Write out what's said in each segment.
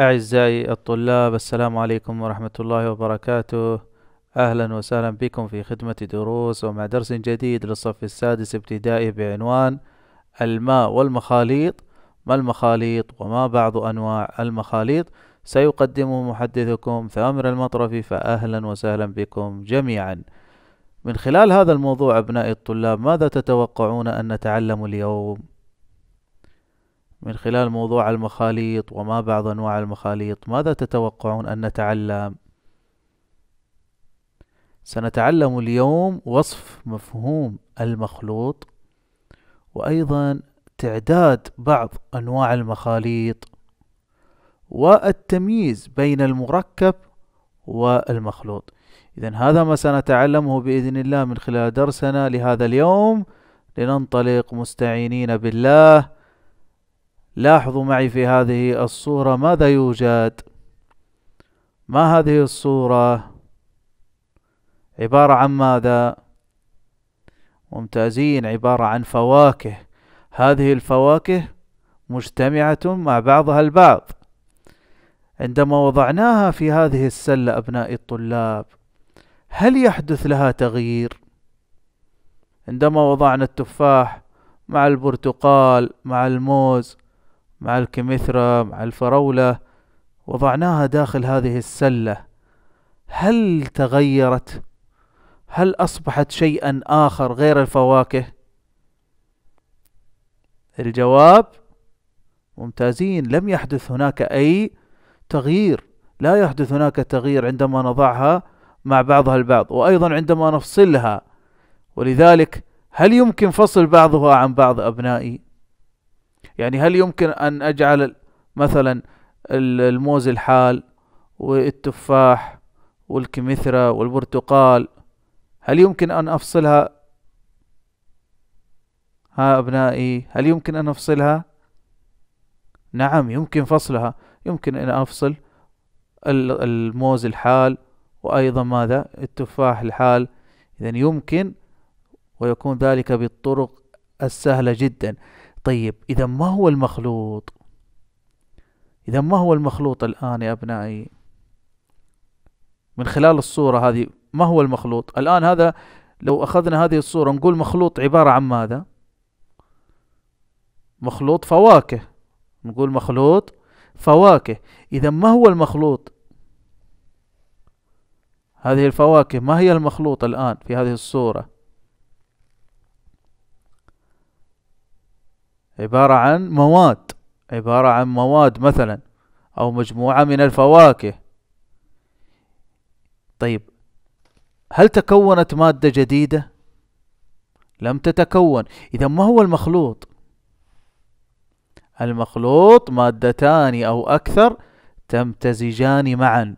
أعزائي الطلاب السلام عليكم ورحمة الله وبركاته أهلا وسهلا بكم في خدمة دروس ومع درس جديد للصف السادس ابتدائي بعنوان الماء والمخاليط ما المخاليط وما بعض أنواع المخاليط سيقدمه محدثكم ثامر المطرفي فأهلا وسهلا بكم جميعا من خلال هذا الموضوع أبنائي الطلاب ماذا تتوقعون أن نتعلم اليوم؟ من خلال موضوع المخاليط وما بعض أنواع المخاليط ماذا تتوقعون أن نتعلم؟ سنتعلم اليوم وصف مفهوم المخلوط وأيضا تعداد بعض أنواع المخاليط والتمييز بين المركب والمخلوط إذا هذا ما سنتعلمه بإذن الله من خلال درسنا لهذا اليوم لننطلق مستعينين بالله لاحظوا معي في هذه الصورة ماذا يوجد ما هذه الصورة عبارة عن ماذا ممتازين عبارة عن فواكه هذه الفواكه مجتمعة مع بعضها البعض عندما وضعناها في هذه السلة أبناء الطلاب هل يحدث لها تغيير عندما وضعنا التفاح مع البرتقال مع الموز مع الكمثرى مع الفرولة وضعناها داخل هذه السلة هل تغيرت؟ هل أصبحت شيئا آخر غير الفواكه؟ الجواب ممتازين لم يحدث هناك أي تغيير لا يحدث هناك تغيير عندما نضعها مع بعضها البعض وأيضا عندما نفصلها ولذلك هل يمكن فصل بعضها عن بعض أبنائي؟ يعني هل يمكن أن أجعل مثلا الموز الحال والتفاح والكمثرى والبرتقال هل يمكن أن أفصلها ها أبنائي هل يمكن أن أفصلها نعم يمكن فصلها يمكن أن أفصل الموز الحال وأيضا ماذا التفاح الحال إذا يمكن ويكون ذلك بالطرق السهلة جدا طيب إذا ما هو المخلوط إذا ما هو المخلوط الآن يا أبنائي من خلال الصورة هذه ما هو المخلوط الآن هذا لو أخذنا هذه الصورة نقول مخلوط عبارة عن ماذا مخلوط فواكه نقول مخلوط فواكه إذا ما هو المخلوط هذه الفواكه ما هي المخلوط الآن في هذه الصورة عبارة عن مواد عبارة عن مواد مثلا أو مجموعة من الفواكه طيب هل تكونت مادة جديدة؟ لم تتكون إذا ما هو المخلوط؟ المخلوط مادتان أو أكثر تمتزجان معا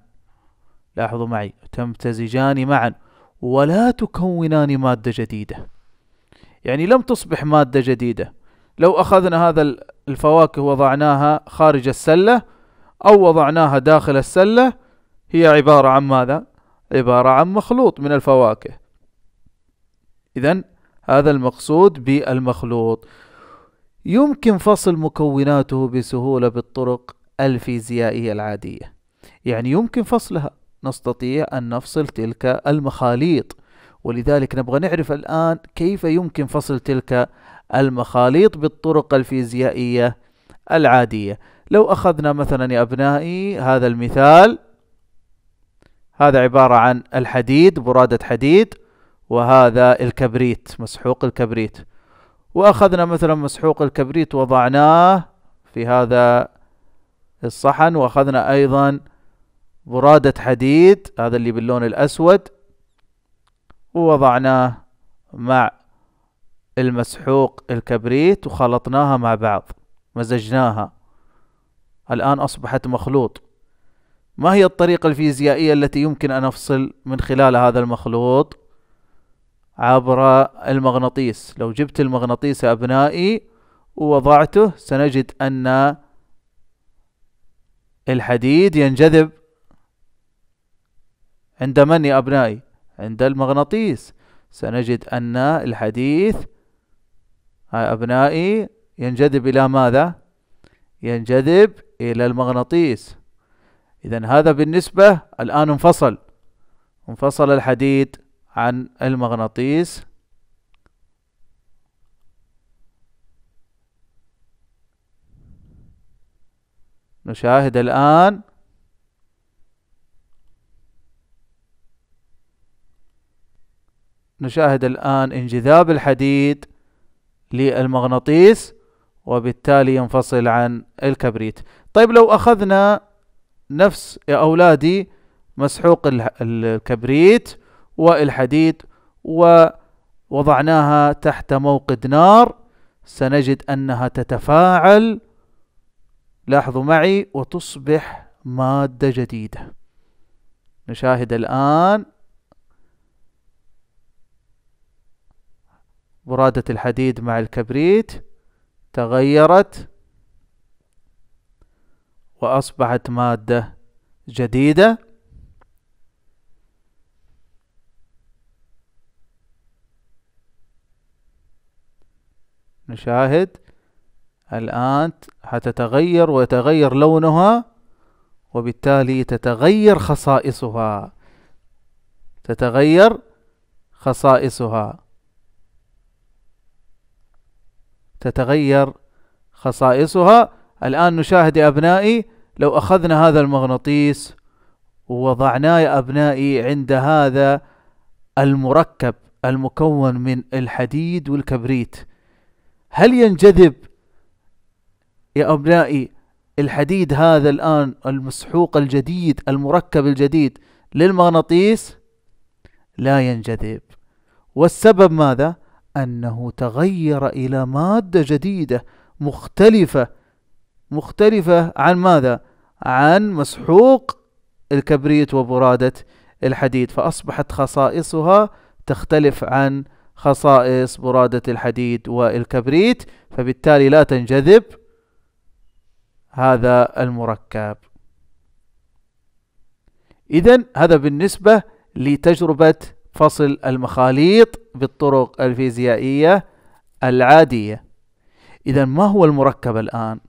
لاحظوا معي تمتزجان معا ولا تكونان مادة جديدة يعني لم تصبح مادة جديدة لو أخذنا هذا الفواكه وضعناها خارج السلة أو وضعناها داخل السلة هي عبارة عن ماذا؟ عبارة عن مخلوط من الفواكه إذا هذا المقصود بالمخلوط يمكن فصل مكوناته بسهولة بالطرق الفيزيائية العادية يعني يمكن فصلها نستطيع أن نفصل تلك المخاليط ولذلك نبغى نعرف الآن كيف يمكن فصل تلك المخاليط بالطرق الفيزيائية العادية لو أخذنا مثلا يا أبنائي هذا المثال هذا عبارة عن الحديد برادة حديد وهذا الكبريت مسحوق الكبريت وأخذنا مثلا مسحوق الكبريت وضعناه في هذا الصحن وأخذنا أيضا برادة حديد هذا اللي باللون الأسود ووضعناه مع المسحوق الكبريت وخلطناها مع بعض مزجناها الآن أصبحت مخلوط ما هي الطريقة الفيزيائية التي يمكن أن أفصل من خلال هذا المخلوط عبر المغناطيس لو جبت المغناطيس يا أبنائي ووضعته سنجد أن الحديد ينجذب عند من يا أبنائي عند المغناطيس سنجد أن الحديث هاي أبنائي ينجذب إلى ماذا؟ ينجذب إلى المغناطيس إذا هذا بالنسبة الآن انفصل انفصل الحديد عن المغناطيس نشاهد الآن نشاهد الآن انجذاب الحديد للمغناطيس وبالتالي ينفصل عن الكبريت طيب لو أخذنا نفس يا أولادي مسحوق الكبريت والحديد ووضعناها تحت موقد نار سنجد أنها تتفاعل لاحظوا معي وتصبح مادة جديدة نشاهد الآن برادة الحديد مع الكبريت تغيرت وأصبحت مادة جديدة نشاهد الآن حتتغير ويتغير لونها وبالتالي تتغير خصائصها تتغير خصائصها تتغير خصائصها الآن نشاهد يا أبنائي لو أخذنا هذا المغناطيس ووضعناه يا أبنائي عند هذا المركب المكون من الحديد والكبريت هل ينجذب يا أبنائي الحديد هذا الآن المسحوق الجديد المركب الجديد للمغناطيس لا ينجذب والسبب ماذا؟ أنه تغير إلى مادة جديدة مختلفة مختلفة عن ماذا؟ عن مسحوق الكبريت وبرادة الحديد فأصبحت خصائصها تختلف عن خصائص برادة الحديد والكبريت فبالتالي لا تنجذب هذا المركب إذا هذا بالنسبة لتجربة فصل المخاليط بالطرق الفيزيائية العادية إذا ما هو المركب الآن؟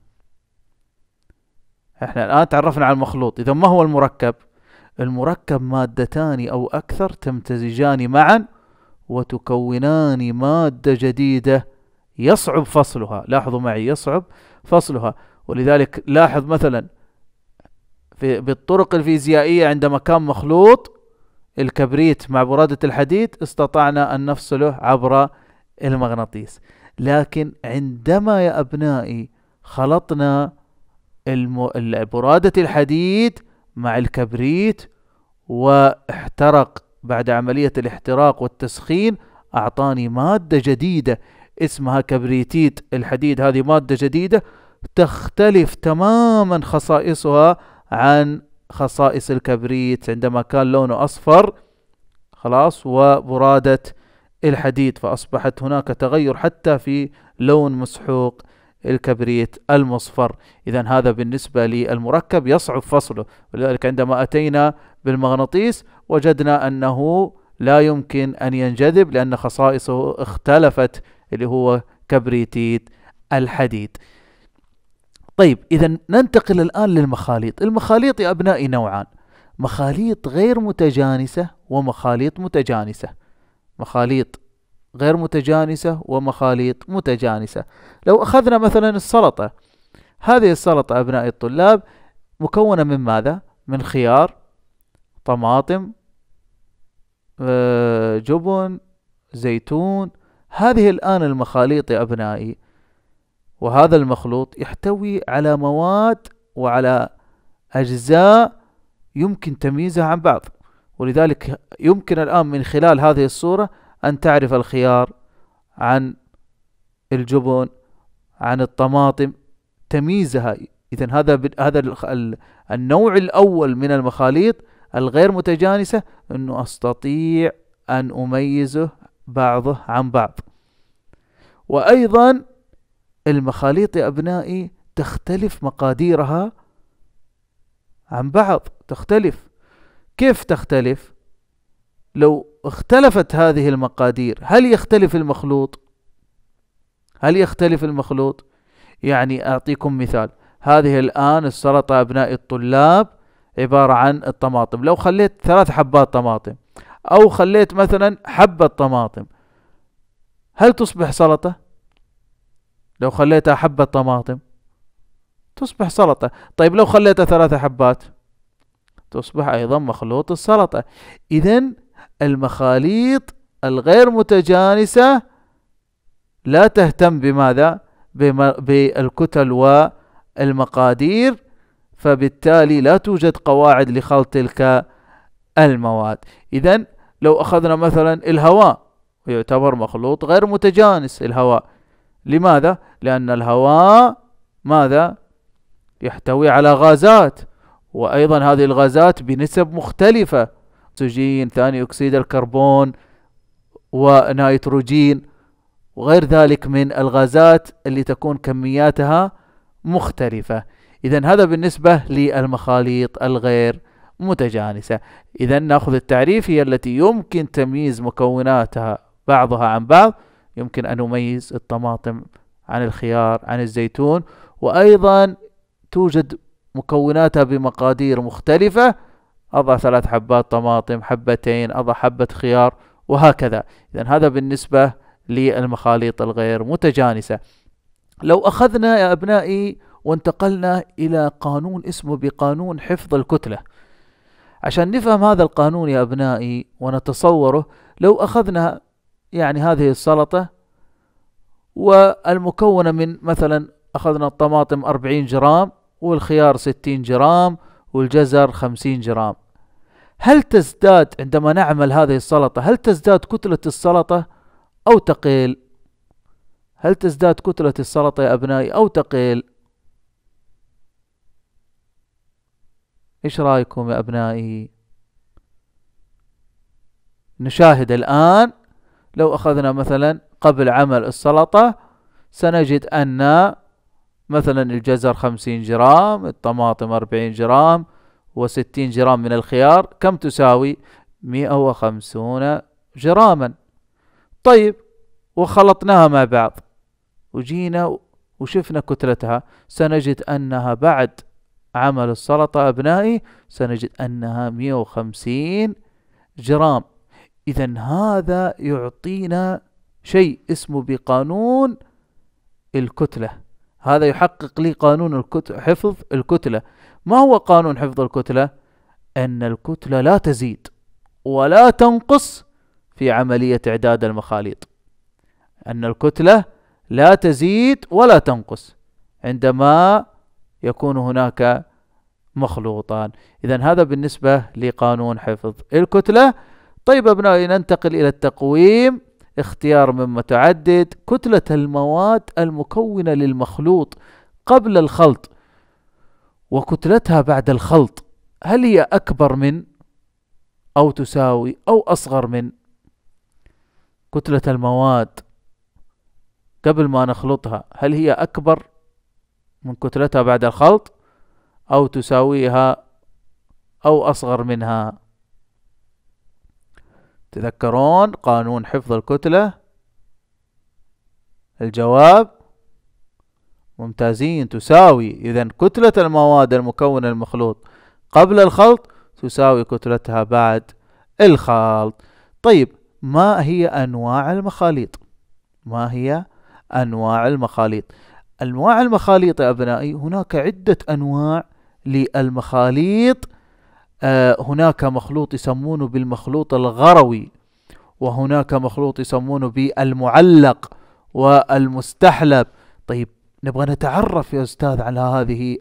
احنا الآن تعرفنا على المخلوط إذا ما هو المركب؟ المركب مادتان أو أكثر تمتزجان معا وتكونان مادة جديدة يصعب فصلها لاحظوا معي يصعب فصلها ولذلك لاحظ مثلا في بالطرق الفيزيائية عندما كان مخلوط الكبريت مع برادة الحديد استطعنا أن نفصله عبر المغناطيس لكن عندما يا أبنائي خلطنا برادة الحديد مع الكبريت واحترق بعد عملية الاحتراق والتسخين أعطاني مادة جديدة اسمها كبريتيت الحديد هذه مادة جديدة تختلف تماما خصائصها عن خصائص الكبريت عندما كان لونه أصفر خلاص وبرادة الحديد فأصبحت هناك تغير حتى في لون مسحوق الكبريت المصفر إذا هذا بالنسبة للمركب يصعب فصله ولذلك عندما أتينا بالمغناطيس وجدنا أنه لا يمكن أن ينجذب لأن خصائصه اختلفت اللي هو كبريتيد الحديد طيب إذا ننتقل الآن للمخاليط المخاليط يا أبنائي نوعان مخاليط غير متجانسة ومخاليط متجانسة مخاليط غير متجانسة ومخاليط متجانسة لو أخذنا مثلا السلطة هذه السلطة أبنائي الطلاب مكونة من ماذا؟ من خيار طماطم آه، جبن زيتون هذه الآن المخاليط يا أبنائي وهذا المخلوط يحتوي على مواد وعلى أجزاء يمكن تمييزها عن بعض ولذلك يمكن الآن من خلال هذه الصورة أن تعرف الخيار عن الجبن عن الطماطم تمييزها إذا هذا هذا النوع الأول من المخاليط الغير متجانسة أنه أستطيع أن أميزه بعضه عن بعض وأيضا المخاليط يا أبنائي تختلف مقاديرها عن بعض تختلف كيف تختلف لو اختلفت هذه المقادير هل يختلف المخلوط هل يختلف المخلوط يعني أعطيكم مثال هذه الآن السلطة أبنائي الطلاب عبارة عن الطماطم لو خليت ثلاث حبات طماطم أو خليت مثلا حبة طماطم هل تصبح سلطة لو خليتها حبة طماطم تصبح سلطة طيب لو خليتها ثلاثة حبات تصبح أيضا مخلوط السلطة إذا المخاليط الغير متجانسة لا تهتم بماذا بالكتل والمقادير فبالتالي لا توجد قواعد لخلط تلك المواد إذا لو أخذنا مثلا الهواء يعتبر مخلوط غير متجانس الهواء لماذا؟ لأن الهواء ماذا؟ يحتوي على غازات وأيضا هذه الغازات بنسب مختلفة أكسجين ثاني أكسيد الكربون ونيتروجين وغير ذلك من الغازات اللي تكون كمياتها مختلفة إذا هذا بالنسبة للمخاليط الغير متجانسة إذا نأخذ التعريف هي التي يمكن تمييز مكوناتها بعضها عن بعض يمكن أن أميز الطماطم عن الخيار عن الزيتون وأيضا توجد مكوناتها بمقادير مختلفة أضع ثلاث حبات طماطم حبتين أضع حبة خيار وهكذا إذا هذا بالنسبة للمخاليط الغير متجانسة لو أخذنا يا أبنائي وانتقلنا إلى قانون اسمه بقانون حفظ الكتلة عشان نفهم هذا القانون يا أبنائي ونتصوره لو أخذنا يعني هذه السلطة والمكونة من مثلا أخذنا الطماطم أربعين جرام والخيار ستين جرام والجزر خمسين جرام هل تزداد عندما نعمل هذه السلطة هل تزداد كتلة السلطة أو تقل هل تزداد كتلة السلطة يا أبنائي أو تقل إيش رأيكم يا أبنائي نشاهد الآن لو أخذنا مثلا قبل عمل السلطة سنجد أن مثلا الجزر خمسين جرام الطماطم أربعين جرام وستين جرام من الخيار كم تساوي مئة وخمسون جراما طيب وخلطناها مع بعض وجينا وشفنا كتلتها سنجد أنها بعد عمل السلطة أبنائي سنجد أنها 150 جرام إذا هذا يعطينا شيء اسمه بقانون الكتلة هذا يحقق لي قانون الكتلة حفظ الكتلة ما هو قانون حفظ الكتلة أن الكتلة لا تزيد ولا تنقص في عملية إعداد المخاليط أن الكتلة لا تزيد ولا تنقص عندما يكون هناك مخلوطان إذا هذا بالنسبة لقانون حفظ الكتلة طيب أبنائي ننتقل إلى التقويم اختيار من متعدد كتلة المواد المكونة للمخلوط قبل الخلط وكتلتها بعد الخلط هل هي أكبر من أو تساوي أو أصغر من كتلة المواد قبل ما نخلطها هل هي أكبر من كتلتها بعد الخلط أو تساويها أو أصغر منها تذكرون قانون حفظ الكتلة الجواب ممتازين تساوي إذا كتلة المواد المكونة المخلوط قبل الخلط تساوي كتلتها بعد الخلط طيب ما هي أنواع المخاليط ما هي أنواع المخاليط أنواع المخاليط يا أبنائي هناك عدة أنواع للمخاليط آه، هناك مخلوط يسمونه بالمخلوط الغروي وهناك مخلوط يسمونه بالمعلق والمستحلب طيب نبغى نتعرف يا أستاذ على هذه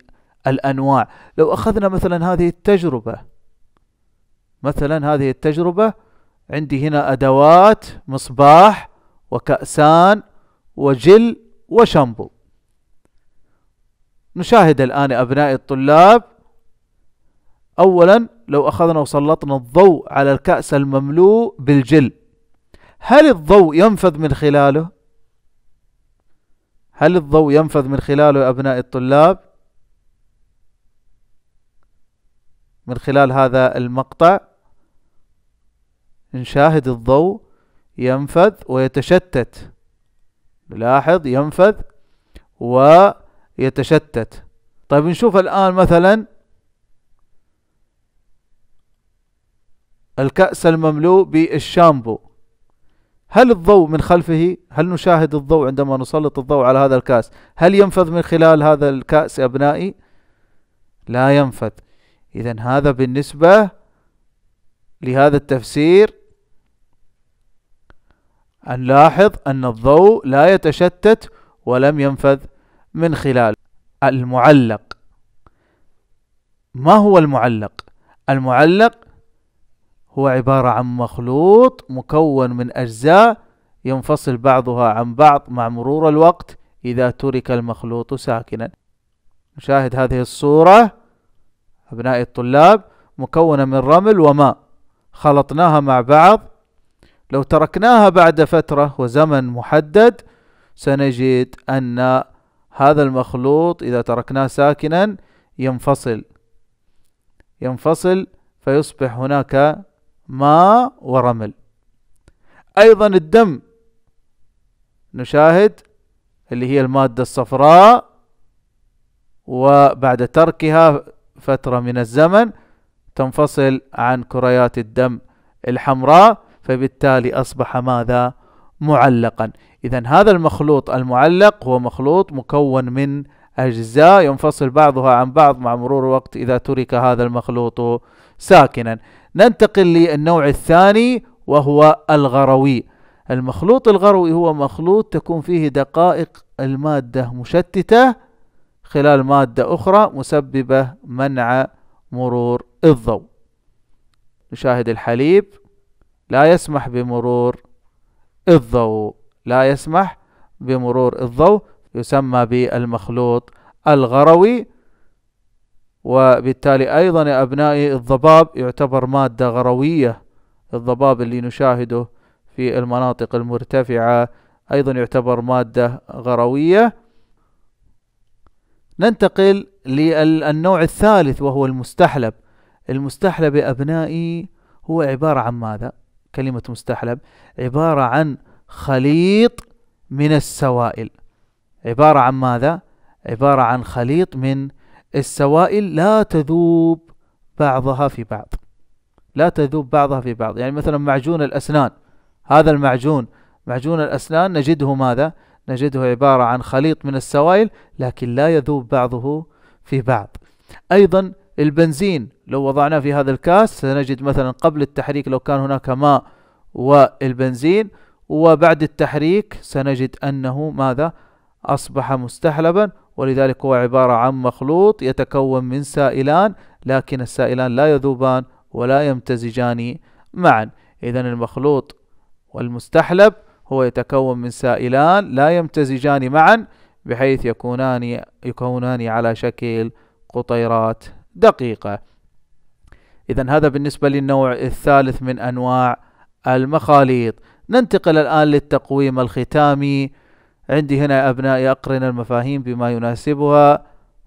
الأنواع لو أخذنا مثلا هذه التجربة مثلا هذه التجربة عندي هنا أدوات مصباح وكأسان وجل وشامبو نشاهد الآن أبنائي الطلاب أولا لو أخذنا وسلطنا الضوء على الكأس المملوء بالجل هل الضوء ينفذ من خلاله؟ هل الضوء ينفذ من خلاله يا أبناء الطلاب؟ من خلال هذا المقطع نشاهد الضوء ينفذ ويتشتت نلاحظ ينفذ ويتشتت طيب نشوف الآن مثلا الكأس المملوء بالشامبو هل الضوء من خلفه هل نشاهد الضوء عندما نسلط الضوء على هذا الكأس هل ينفذ من خلال هذا الكأس أبنائي لا ينفذ إذا هذا بالنسبة لهذا التفسير أن نلاحظ أن الضوء لا يتشتت ولم ينفذ من خلال المعلق ما هو المعلق؟ المعلق هو عبارة عن مخلوط مكون من أجزاء ينفصل بعضها عن بعض مع مرور الوقت إذا ترك المخلوط ساكنا نشاهد هذه الصورة أبنائي الطلاب مكونة من رمل وماء خلطناها مع بعض لو تركناها بعد فترة وزمن محدد سنجد أن هذا المخلوط إذا تركناه ساكنا ينفصل ينفصل فيصبح هناك ماء ورمل أيضا الدم نشاهد اللي هي المادة الصفراء وبعد تركها فترة من الزمن تنفصل عن كريات الدم الحمراء فبالتالي أصبح ماذا؟ معلقا إذا هذا المخلوط المعلق هو مخلوط مكون من أجزاء ينفصل بعضها عن بعض مع مرور الوقت إذا ترك هذا المخلوط ساكنا ننتقل للنوع الثاني وهو الغروي المخلوط الغروي هو مخلوط تكون فيه دقائق المادة مشتتة خلال مادة أخرى مسببة منع مرور الضوء نشاهد الحليب لا يسمح بمرور الضوء لا يسمح بمرور الضوء يسمى بالمخلوط الغروي وبالتالي أيضا يا أبنائي الضباب يعتبر مادة غروية الضباب اللي نشاهده في المناطق المرتفعة أيضا يعتبر مادة غروية ننتقل للنوع الثالث وهو المستحلب المستحلب يا أبنائي هو عبارة عن ماذا؟ كلمة مستحلب عبارة عن خليط من السوائل عبارة عن ماذا؟ عبارة عن خليط من السوائل لا تذوب بعضها في بعض لا تذوب بعضها في بعض يعني مثلا معجون الأسنان هذا المعجون معجون الأسنان نجده ماذا نجده عبارة عن خليط من السوائل لكن لا يذوب بعضه في بعض أيضا البنزين لو وضعناه في هذا الكاس سنجد مثلا قبل التحريك لو كان هناك ماء والبنزين وبعد التحريك سنجد أنه ماذا أصبح مستحلبا ولذلك هو عبارة عن مخلوط يتكون من سائلان لكن السائلان لا يذوبان ولا يمتزجان معا إذا المخلوط والمستحلب هو يتكون من سائلان لا يمتزجان معا بحيث يكونان يكونان على شكل قطيرات دقيقة إذا هذا بالنسبة للنوع الثالث من أنواع المخاليط ننتقل الآن للتقويم الختامي عندي هنا أبنائي أقرن المفاهيم بما يناسبها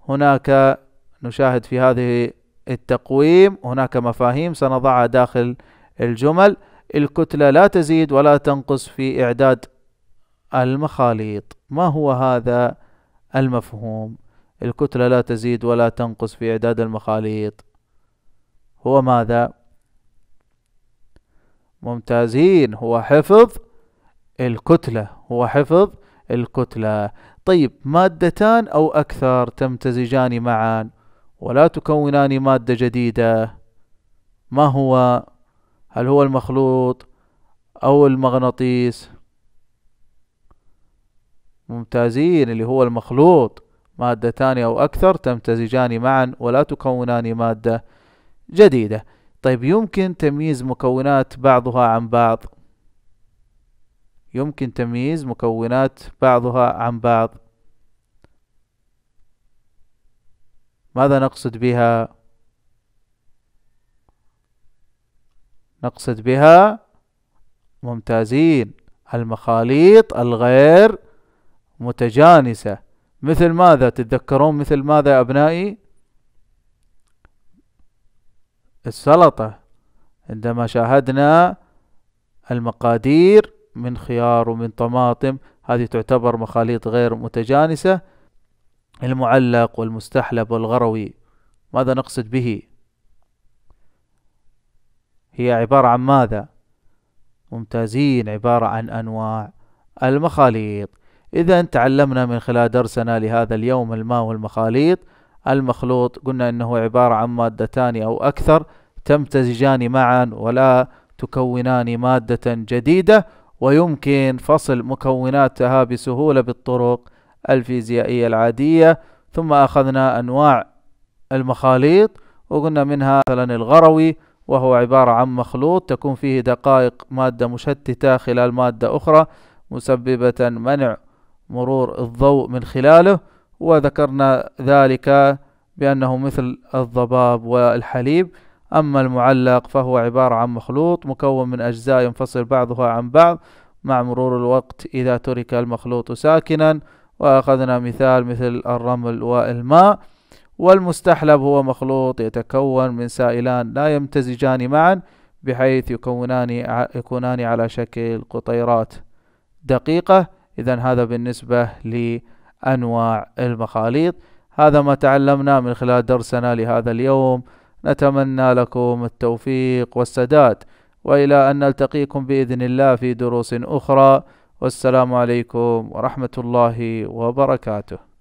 هناك نشاهد في هذه التقويم هناك مفاهيم سنضعها داخل الجمل الكتلة لا تزيد ولا تنقص في إعداد المخاليط ما هو هذا المفهوم الكتلة لا تزيد ولا تنقص في إعداد المخاليط هو ماذا ممتازين هو حفظ الكتلة هو حفظ الكتلة طيب مادتان أو أكثر تمتزجان معا ولا تكونان مادة جديدة ما هو هل هو المخلوط أو المغناطيس ممتازين اللي هو المخلوط مادتان أو أكثر تمتزجان معا ولا تكونان مادة جديدة طيب يمكن تمييز مكونات بعضها عن بعض يمكن تمييز مكونات بعضها عن بعض ماذا نقصد بها نقصد بها ممتازين المخاليط الغير متجانسة مثل ماذا تتذكرون مثل ماذا يا أبنائي السلطة عندما شاهدنا المقادير من خيار ومن طماطم هذه تعتبر مخاليط غير متجانسة المعلق والمستحلب والغروي ماذا نقصد به هي عبارة عن ماذا ممتازين عبارة عن أنواع المخاليط إذا تعلمنا من خلال درسنا لهذا اليوم الماء والمخاليط المخلوط قلنا إنه عبارة عن مادتان أو أكثر تمتزجان معا ولا تكونان مادة جديدة ويمكن فصل مكوناتها بسهولة بالطرق الفيزيائية العادية ثم أخذنا أنواع المخاليط وقلنا منها مثلا الغروي وهو عبارة عن مخلوط تكون فيه دقائق مادة مشتتة خلال مادة أخرى مسببة منع مرور الضوء من خلاله وذكرنا ذلك بأنه مثل الضباب والحليب أما المعلق فهو عبارة عن مخلوط مكون من أجزاء ينفصل بعضها عن بعض مع مرور الوقت إذا ترك المخلوط ساكنا وأخذنا مثال مثل الرمل والماء والمستحلب هو مخلوط يتكون من سائلان لا يمتزجان معا بحيث يكونان يكونان على شكل قطيرات دقيقة إذا هذا بالنسبة لأنواع المخاليط هذا ما تعلمنا من خلال درسنا لهذا اليوم نتمنى لكم التوفيق والسداد والى ان نلتقيكم باذن الله في دروس اخرى والسلام عليكم ورحمه الله وبركاته